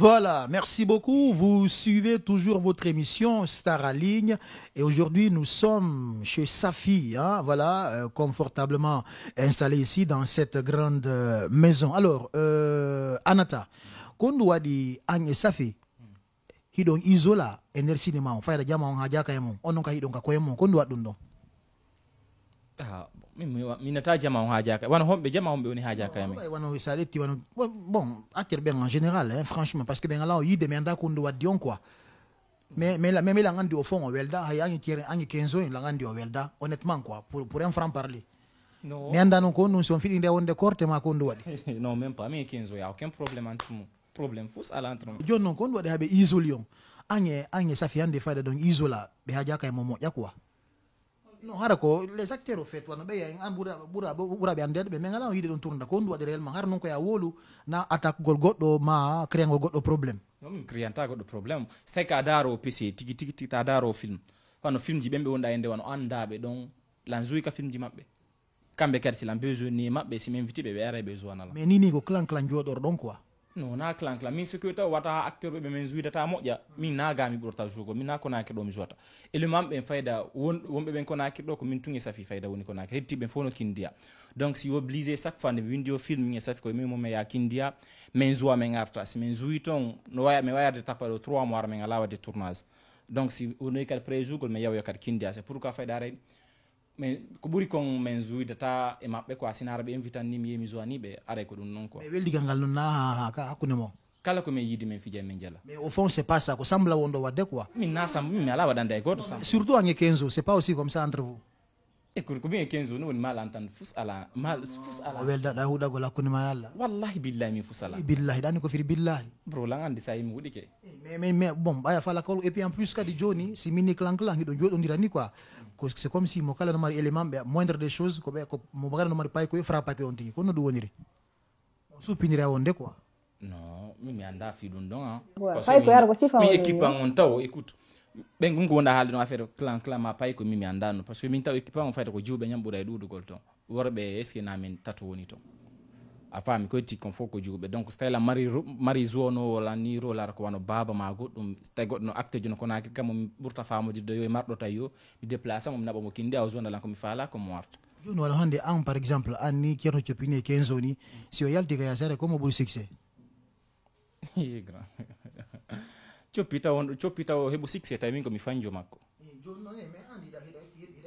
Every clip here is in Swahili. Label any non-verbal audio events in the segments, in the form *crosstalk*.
Voilà, merci beaucoup. Vous suivez toujours votre émission Star à ligne et aujourd'hui nous sommes chez Safi, hein, voilà, euh, confortablement installé ici dans cette grande euh, maison. Alors, euh, Anata, doit wadi Agne Safi, hidon izola enersi cinema. mao, a jama on hajaka yamon, onon hidon min nata jama o ha jaka en général eh, franchement par que ɓen ala o yiide mi anda ko waddi on quoi mais mais la, même langandi o welda hay añi añi 15 ans langandi o welda honnêtement quoi pour, pour parler mi anda noon ko on ɗum so on fiɗi nde wonde non ko on waɗi haaɓe isoli on añe añe safi hande isola ɓe hajaka e mo non hara ko les acteurs au fait wano ɓe en bura be andede ɓe min ala yiide ɗon tourna ko on waɗi réellement har noon ko a wolu na attaque gol goɗɗo ma gol goɗɗo probléme non min créanta goɗɗo probléme problème tawi ka daro pc tigi tigi tigi ta daro film fano film ji ɓen ɓe wonɗa e nde wano andaɓe ɗon lan joyi ka film ji mabbe kamɓe kadi silan besoin ni mabbe si invité ɓe be ara besoin ala mais ni ni ko clan clan jodor ɗon quoi no na clan min sikkuyo taw wata acteur men min ta moƴƴa min nagami burta jugo min na konakir do mi juwata mam be fayda wonɓe ɓen do ɗo min tungi safi fayda woni konakir retti fof no kindiya donc si obligé chaque fois de windi film ni safi ko mi mo me ya kindiya min zuwa men arta si men zuiton toon no waya waya de tapa ɗo 3 mois men ala ala wadde tournage donc si onoyi kadi pré jugol me yewyo kadi kindia c'est pourquoi fayda arani mais ko ɓuri kon min zuydata e maɓɓe ko asinara ɓe ni mi yehi mi zoaniɓe aray ko ɗum noon quoi mais welligal ngal noon na hakkude mo kala ko min yiidi min fija min jala mais au fond c'est pas ça ko sembla wonɗo wadde quoi min na sam min mi ala waɗande e goto sam surtout ange e 15 o c'est pas aussi comme ça entre vous e ko min e 15 woni woni malantande fusala mal fusala weldata huuɗagol hakkude ma allah wallahi billahi min fusala billahi ɗani ko firi billahi bro lan andi sa yimi huuɗi ke mais eh, mais bon ɓaya fala kawol et puis en plus kadi joni si mini clan clan hiɗo joɗodira ni quoi c' est comme si mo kala no mari élément ɓe moindre des choses ko ɓe mo kala no mari pay koye fra pake on tigui kono ɗum woniri on suppinira wonde quoi non mi mi anda fi ɗum ɗon a mi équipe an on taw écoute ɓen ɗum ko wonɗa haalde noon affaire clan clan ma payi ko mimi andanno par ce que min taw équipe on fayta ko juuɓe ñamɓuɗa e ɗuɗugol toon worɓe est ce que namin tato woni toon a faami ko hetti kon fof ko juuɓe donc so tawi la mari mari zono wala ni rolara ko wano baba ma goɗɗum so tawi goɗɗo no acte ji no kono kam momi ɓurta faamodirde yo e marɗo tawi yo mi déplacé momi naɓa mo kindi a zone alan komi faala komo warta joni wala hannde an par exemple an ni ceerno coppini e quinze o ni si o yalti ka yasare komo ɓuuri succé *laughs* grand chopitawo chopitawo hebu six yataimingo mifanjo makko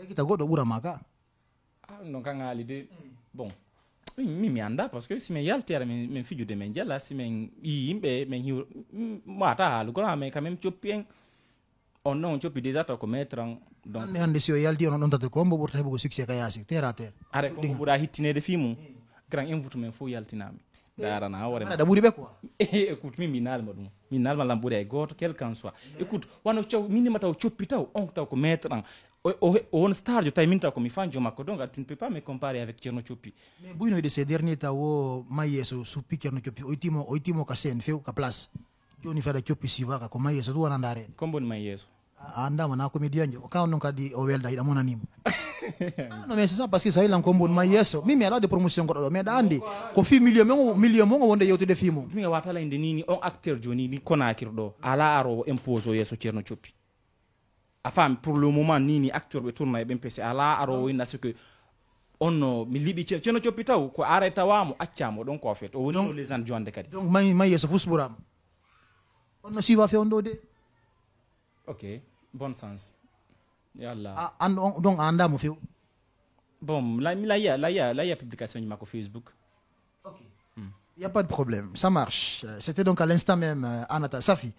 kita eh, goɗɗo ɓura ma ka no eh, kaŋaali ah, eh. bon mi mi annda par ce que si min yaltiyara min fijude min jala si min yi yimɓe min hiw mata mm, haalugono ha min quand même coppi en on noon coppi déjà taw ko maître an donc hannde hannde si o yalti onon ɗon tata ko hombo ɓurta heɓugo succé ka yaasi terre à terre are ko ɓuura hittinede fi mum grand invite men fof yaltinami Eh. dara na hore da buri be quoi *laughs* écoute eh, eh, mi minalma ɗum mi nalma lambude ay goto quelqu'un soit écoute wano caw minima taw coppi taw on taw ko maître an won star jo tawi min taw komi fanjo makko donc tu ne peux pas me comparer avec ceerno coppi mais ɓuynoyde ces dernier taw o mayeso suppi ceerno coppi o ittimo o ittimo ka sen few ka place joni feeɗa coppi siwaka ko mayeso tu wona ndaren comme boni mayeso andama na comédien jo quand non kadi o welda ida mona non mais c'est ça parce que ça il en combo ma yeso mimi ala de promotion godo mais dande ko fi million mo million mo wonde yewtude fi mum mi watala inde nini on acteur joni ni konakir konakirɗo ala aro impose o yeso ceerno coppi a pour le moment nini acteur ɓe tourna e ɓen pc ala arowo inna ce que on no mi liɓi ceerno coppi taw ko ara tawamo accamo ɗon ko fet o woni légende jonde kadi donc ma yeso fusɓurama on no suiva fe on ɗo de ok bon sens yalla ah, donc on damu few bon la la y a la y la publication du Facebook ok il hmm. y a pas de problème ça marche c'était donc à l'instant même euh, Anata Safi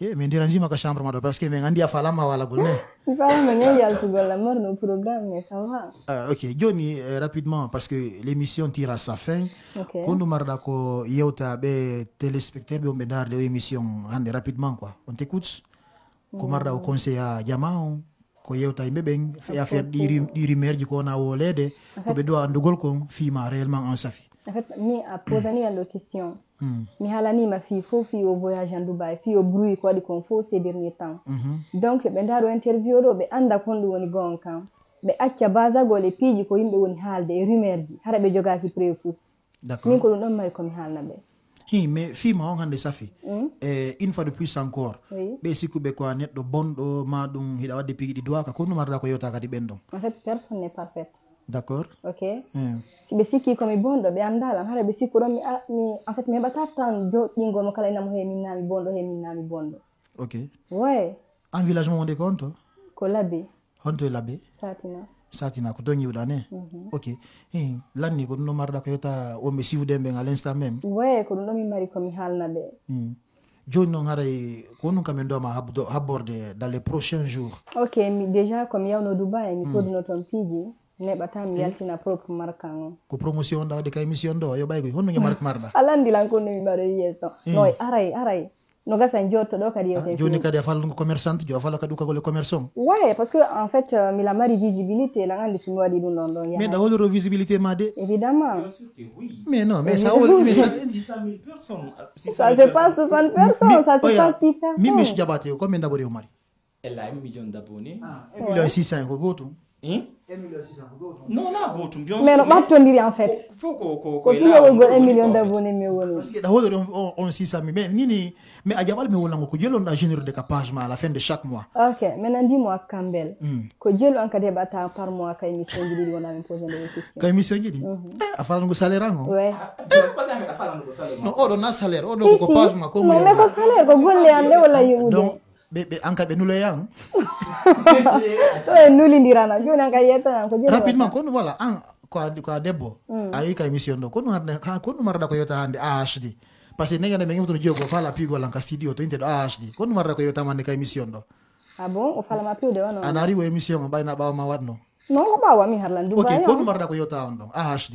eh, mais ndiranji ma chambre mado parce que mais ndia fala ma wala golne *laughs* fala mane yal ko gola programme ça va ah, ok Johnny euh, rapidement parce que l'émission tire à sa fin Quand kondo marda ko yewta be téléspectateur be o medar l'émission émission rapidement quoi on t'écoute ko marɗa o mm. conseil ha jama on ko yewta yimɓe ɓen e affaire ɗi ɗi rimaire ji ko wona wolede koɓe dowa andugol kon fima réellement en safi en fait mi a posé une ɗo question mm. mi ma fi fof fi o voyage en dubai fi o bruit ko di kon fof ces derniers temps mhm. donc be ndaɗo interview ɗo ɓe anda ko ɗum woni gon be ɓe acca basagol le piji ko yimɓe woni halde e rumaire ji hara ɓe jogaki préfus min ko ɗum ɗon mari mi halna be hii mais fima on hande safi mm. e eh, une fois de plus encore ɓe sikkuɓe quoi neɗɗo bonɗo ma ɗum hiɗa wadde pigiɗi duwaka ko numarɗa ko yewta kadi ɓen ɗon en fait personne n'est parfaite d' accord ok eh. si ɓe sikki komi bonɗo ɓe anndalan hara ɓe sikku ɗon mi en fait mi heɓata tan joɗɗingol mo kala inamo he min nami bonɗo he min nami bonɗo ok ouais envillagement wonde oh. ko on to ko labbe honto e labbe satina satina kutongi udane mm -hmm. ok eh, lanni ko mm. no marɗa ko yota o mesiw dembe ngal instant même ouais ko ɗo mi mari komi haalna ɓe joni noon haray ko non kam en ɗoma habborde eh, dans les prochains jours ok mi déjà komi yawno dubai mi mm. koduno toon piiji neɓata mi eh? yaltina propre marque an o ko promotion on ɗa waɗi ka émission ɗo a yoɓay koy honno ge marɗa mm. alandi lan ko no mbaɗo yeeso eh. no aray aray Donc ça, c'est un jour, tu dois faire des choses. Tu dois commerçante, tu dois faire des choses commerçants. Oui, parce que fait, il y a une visibilité. Mais il y a une visibilité, Madé. Évidemment. Bien sûr que oui. Mais non, mais ça, c'est 600 000 personnes. Euh, ça, c'est pas 60 personnes, ça, c'est personnes. Mais je oh, suis combien d'abonnés au mari Elle a un million d'abonnés. Ah. Il y a 600 000 personnes. hein hmm? non na go tum bion mais no ɓattondiri en fait fo ko ko ko filowol gol un million d' abonné mi woni parce que ɗa hoɗori on sisami mais nini mais a jaɓal mi wollango ko jelu on ɗa de ka page à la fin de chaque mois ok maintenant dis moi kambel ko jelu an kadi heɓata par mois ka émission ji ɗiɗi wona min posé nde question ka émission ji ɗi a falango salaire an o non oɗo na salaire oɗo ko page ko mais ko salaire ko golle an nde walla yehude donc anka ɓe nuloyan to e rapidement ko ɗum voilà an ko a debbo a yi ka émission ɗo ko ɗum harne ko arɗa ko yewta hannde ahd par ce que negene ɓe gemtoto jeego fala pigol an ah, ka studio to inte ɗo ahd ko ɗum ko yewta yewtamande ka émission ɗo a bon ana ari o émission o ɓayna ɓawa ma waɗno non ko ɓawami harlan ok ko ɗum arɗa ko yewta on ɗon ahd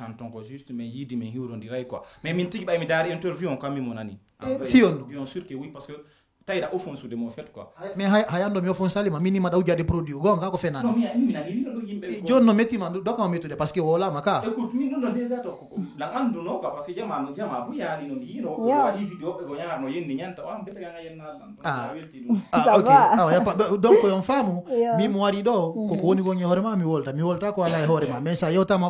chanton ko juste min yiidi min hiwrondiray quoi mais min tigi ɓay mi daari interview on quand même o nani fiyon bien sûr que oui parce que tawiɗa offensude mo fait quoi mais hay hayando mi offensalima minima ɗa ujjade produit gonga ko fenani joni no mettima dokamo mettude par ce que wolama ka écoute min ɗum no déjà to lan anduno quoi par ce que jama jama bo yaani no mbiyino waɗi vidéo ɓe ko ñagatno yenni ñanta o mbiyete gaga yennallan a welti ɗum ok donc yon faamu mimo wari ɗo koko woni gon e hoorema mi wolta mi wolta ko ala e hoorema mais sa yewtama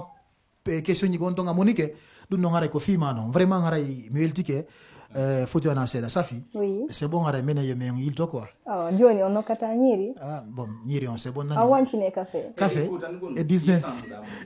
question ñi kon tonga monique du no ngara ko fi manon vraiment ngara muelti ke euh, foti wana seda safi oui. c'est bon ngara mena yo men to quoi ah oh, joni on nokata nyiri ah bon nyiri on c'est bon nani awanchi ne café café et 19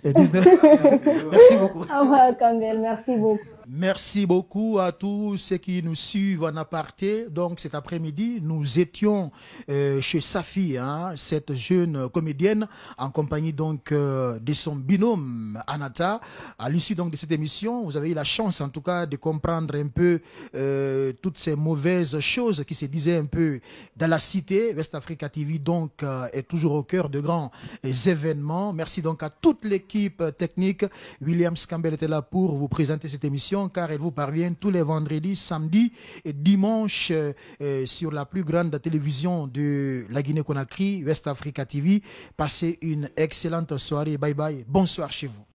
et 19 *laughs* merci beaucoup ah kangel merci beaucoup Merci beaucoup à tous ceux qui nous suivent en aparté. Donc cet après-midi, nous étions euh, chez Safi, hein, cette jeune comédienne, en compagnie donc euh, de son binôme Anata. À l'issue donc de cette émission, vous avez eu la chance en tout cas de comprendre un peu euh, toutes ces mauvaises choses qui se disaient un peu dans la cité. West Africa TV donc est toujours au cœur de grands événements. Merci donc à toute l'équipe technique. William Campbell était là pour vous présenter cette émission car elle vous parvient tous les vendredis, samedis et dimanches euh, euh, sur la plus grande télévision de la Guinée-Conakry, West Africa TV. Passez une excellente soirée. Bye bye. Bonsoir chez vous.